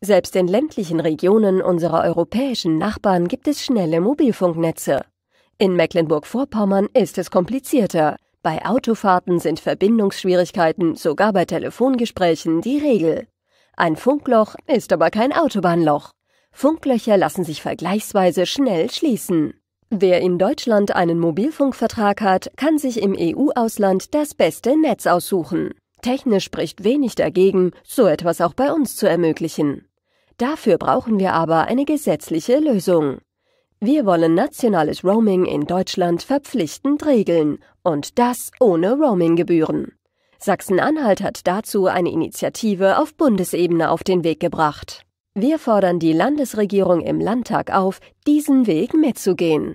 Selbst in ländlichen Regionen unserer europäischen Nachbarn gibt es schnelle Mobilfunknetze. In Mecklenburg-Vorpommern ist es komplizierter. Bei Autofahrten sind Verbindungsschwierigkeiten sogar bei Telefongesprächen die Regel. Ein Funkloch ist aber kein Autobahnloch. Funklöcher lassen sich vergleichsweise schnell schließen. Wer in Deutschland einen Mobilfunkvertrag hat, kann sich im EU-Ausland das beste Netz aussuchen. Technisch spricht wenig dagegen, so etwas auch bei uns zu ermöglichen. Dafür brauchen wir aber eine gesetzliche Lösung. Wir wollen nationales Roaming in Deutschland verpflichtend regeln, und das ohne Roaminggebühren. Sachsen-Anhalt hat dazu eine Initiative auf Bundesebene auf den Weg gebracht. Wir fordern die Landesregierung im Landtag auf, diesen Weg mitzugehen.